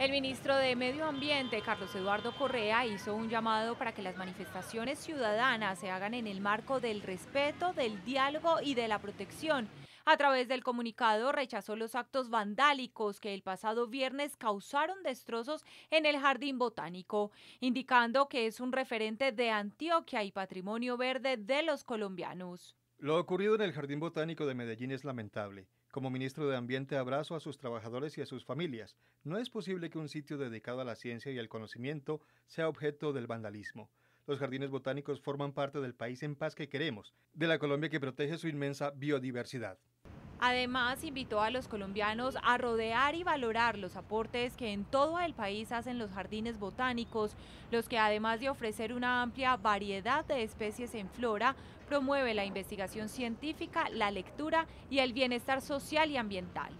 El ministro de Medio Ambiente, Carlos Eduardo Correa, hizo un llamado para que las manifestaciones ciudadanas se hagan en el marco del respeto, del diálogo y de la protección. A través del comunicado rechazó los actos vandálicos que el pasado viernes causaron destrozos en el Jardín Botánico, indicando que es un referente de Antioquia y patrimonio verde de los colombianos. Lo ocurrido en el Jardín Botánico de Medellín es lamentable. Como ministro de Ambiente abrazo a sus trabajadores y a sus familias. No es posible que un sitio dedicado a la ciencia y al conocimiento sea objeto del vandalismo. Los jardines botánicos forman parte del país en paz que queremos, de la Colombia que protege su inmensa biodiversidad. Además, invitó a los colombianos a rodear y valorar los aportes que en todo el país hacen los jardines botánicos, los que además de ofrecer una amplia variedad de especies en flora, promueve la investigación científica, la lectura y el bienestar social y ambiental.